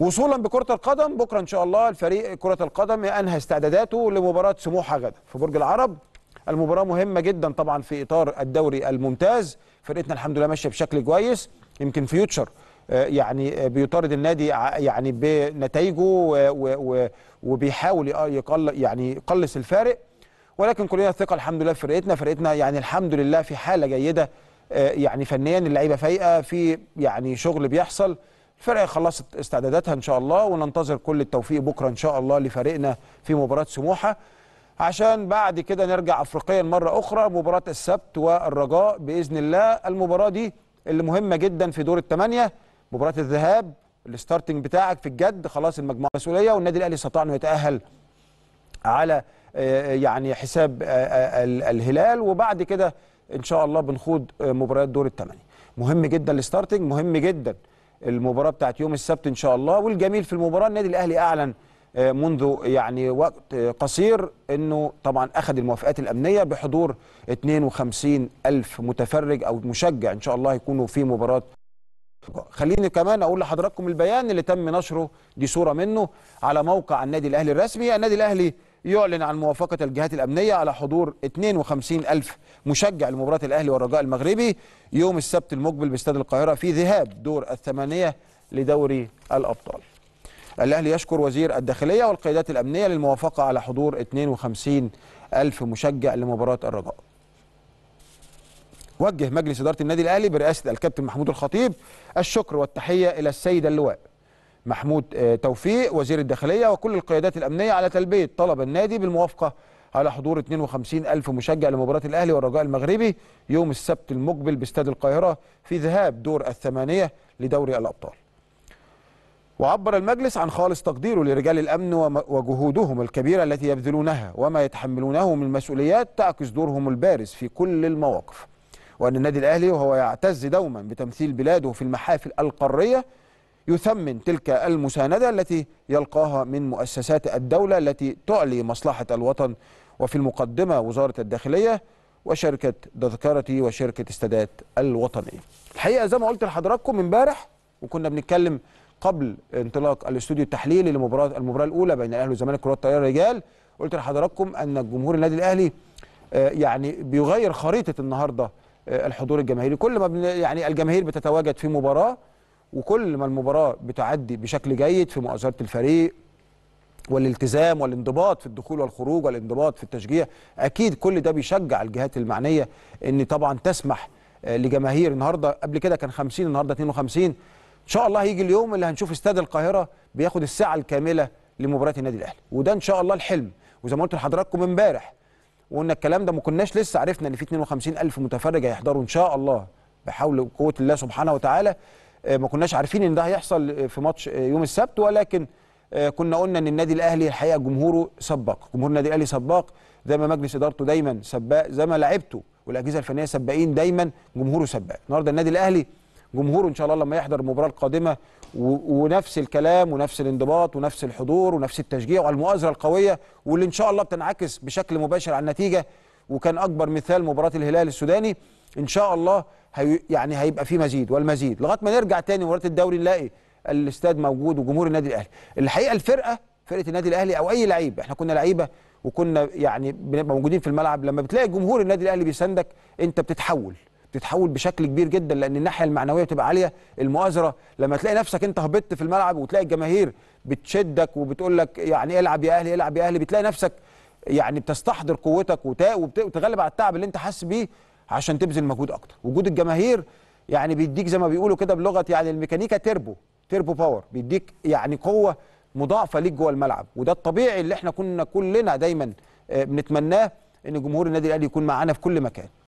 وصولا بكره القدم بكره ان شاء الله الفريق كره القدم انهى استعداداته لمباراه سموحه غدا في برج العرب المباراه مهمه جدا طبعا في اطار الدوري الممتاز فرقتنا الحمد لله ماشيه بشكل كويس يمكن فيوتشر آه، يعني آه، بيطارد النادي يعني بنتائجه وبيحاول آه، يقل يعني يقلص الفارق ولكن كلنا ثقه الحمد لله في فرقتنا فرقتنا يعني الحمد لله في حاله جيده يعني فنيا اللعيبه فايقه في يعني شغل بيحصل الفرقه خلصت استعداداتها ان شاء الله وننتظر كل التوفيق بكره ان شاء الله لفريقنا في مباراه سموحه عشان بعد كده نرجع افريقيا مره اخرى مباراه السبت والرجاء باذن الله المباراه دي اللي مهمه جدا في دور الثمانيه مباراه الذهاب الستارتنج بتاعك في الجد خلاص المجموعه مسؤوليه والنادي الاهلي استطاع انه يتاهل على آه، آه، يعني حساب آه، الهلال وبعد كده ان شاء الله بنخوض مباريات دور الثمانيه مهم جدا الستارتنج مهم جدا المباراه بتاعت يوم السبت ان شاء الله والجميل في المباراه النادي الاهلي اعلن آه، منذ يعني وقت آه، قصير انه طبعا اخذ الموافقات الامنيه بحضور 52 الف متفرج او مشجع ان شاء الله يكونوا في مباراه خليني كمان اقول لحضراتكم البيان اللي تم نشره دي صوره منه على موقع النادي الاهلي الرسمي النادي الاهلي يعلن عن موافقة الجهات الأمنية على حضور 52 ألف مشجع لمباراة الأهلي والرجاء المغربي يوم السبت المقبل باستاد القاهرة في ذهاب دور الثمانية لدوري الأبطال الأهلي يشكر وزير الداخلية والقيادات الأمنية للموافقة على حضور 52 ألف مشجع لمباراة الرجاء وجه مجلس إدارة النادي الأهلي برئاسة الكابتن محمود الخطيب الشكر والتحية إلى السيد اللواء محمود آه، توفيق وزير الداخلية وكل القيادات الأمنية على تلبية طلب النادي بالموافقة على حضور 52 ألف مشجع لمباراة الأهلي والرجاء المغربي يوم السبت المقبل باستاد القاهرة في ذهاب دور الثمانية لدوري الأبطال وعبر المجلس عن خالص تقديره لرجال الأمن وجهودهم الكبيرة التي يبذلونها وما يتحملونه من مسؤوليات تعكس دورهم البارز في كل المواقف وأن النادي الأهلي وهو يعتز دوما بتمثيل بلاده في المحافل القارية يثمن تلك المساندة التي يلقاها من مؤسسات الدولة التي تعلي مصلحة الوطن وفي المقدمة وزارة الداخلية وشركة تذكرتي وشركة السادات الوطنية الحقيقة زي ما قلت لحضراتكم امبارح وكنا بنتكلم قبل انطلاق الاستوديو التحليلي لمباراة المباراة الأولى بين الأهلي والزمالك كرة الطائرة الرجال قلت لحضراتكم أن جمهور النادي الأهلي آه، يعني بيغير خريطة النهارده آه، الحضور الجماهيري كل ما يعني الجماهير بتتواجد في مباراه وكل ما المباراه بتعدي بشكل جيد في مؤازره الفريق والالتزام والانضباط في الدخول والخروج والانضباط في التشجيع اكيد كل ده بيشجع الجهات المعنيه ان طبعا تسمح آه، لجماهير النهارده قبل كده كان 50 النهارده 52 ان شاء الله هيجي اليوم اللي هنشوف استاد القاهره بياخد الساعه الكامله لمباراه النادي الاهلي وده ان شاء الله الحلم وزي ما قلت لحضراتكم امبارح وقلنا الكلام ده ما كناش لسه عرفنا ان في 52 الف متفرج هيحضروا ان شاء الله بحول وقوه الله سبحانه وتعالى آه، ما كناش عارفين ان ده هيحصل في ماتش آه، يوم السبت ولكن آه، كنا قلنا ان النادي الاهلي الحقيقه جمهوره سباق جمهور النادي الاهلي سباق زي ما مجلس ادارته دايما سباق زي ما لعيبته والاجهزه الفنيه سباقين دايما جمهوره سباق النهارده النادي الاهلي جمهوره ان شاء الله لما يحضر المباراه القادمه ونفس الكلام ونفس الانضباط ونفس الحضور ونفس التشجيع والمؤازره القويه واللي ان شاء الله بتنعكس بشكل مباشر على النتيجه وكان اكبر مثال مباراه الهلال السوداني ان شاء الله هي يعني هيبقى في مزيد والمزيد لغايه ما نرجع تاني مباراه الدوري نلاقي الاستاد موجود وجمهور النادي الاهلي الحقيقه الفرقه فرقه النادي الاهلي او اي لعيب احنا كنا لعيبه وكنا يعني بنبقى موجودين في الملعب لما بتلاقي جمهور النادي الاهلي بيساندك انت بتتحول بتتحول بشكل كبير جدا لان الناحيه المعنويه بتبقى عاليه المؤازره لما تلاقي نفسك انت هبطت في الملعب وتلاقي الجماهير بتشدك وبتقول لك يعني العب يا اهلي العب يا اهلي بتلاقي نفسك يعني بتستحضر قوتك وتغلب على التعب اللي انت حاسس بيه عشان تبذل مجهود اكتر وجود الجماهير يعني بيديك زي ما بيقولوا كده بلغه يعني الميكانيكا تربو تربو باور بيديك يعني قوه مضاعفه ليك جوه الملعب وده الطبيعي اللي احنا كنا كلنا دايما آه، بنتمناه ان جمهور النادي الاهلي يكون معانا في كل مكان